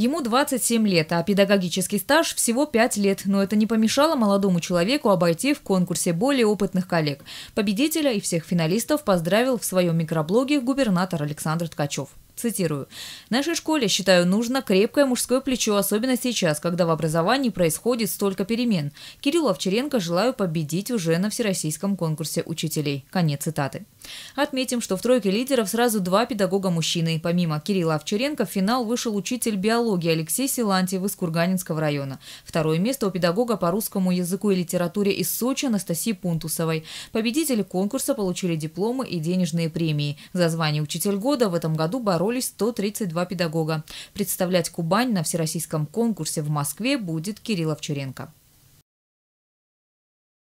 Ему 27 лет, а педагогический стаж всего 5 лет, но это не помешало молодому человеку обойти в конкурсе более опытных коллег. Победителя и всех финалистов поздравил в своем микроблоге губернатор Александр Ткачев. Цитирую. «Нашей школе, считаю, нужно крепкое мужское плечо, особенно сейчас, когда в образовании происходит столько перемен. Кириллу Овчаренко желаю победить уже на всероссийском конкурсе учителей». Конец цитаты. Отметим, что в тройке лидеров сразу два педагога мужчины. Помимо Кирилла Овчаренко в финал вышел учитель биологии Алексей Силантьев из Курганинского района. Второе место у педагога по русскому языку и литературе из Сочи Анастасии Пунтусовой. Победители конкурса получили дипломы и денежные премии. За звание «Учитель года» в этом году боролись боролись 132 педагога. Представлять Кубань на всероссийском конкурсе в Москве будет Кирилл Овчаренко.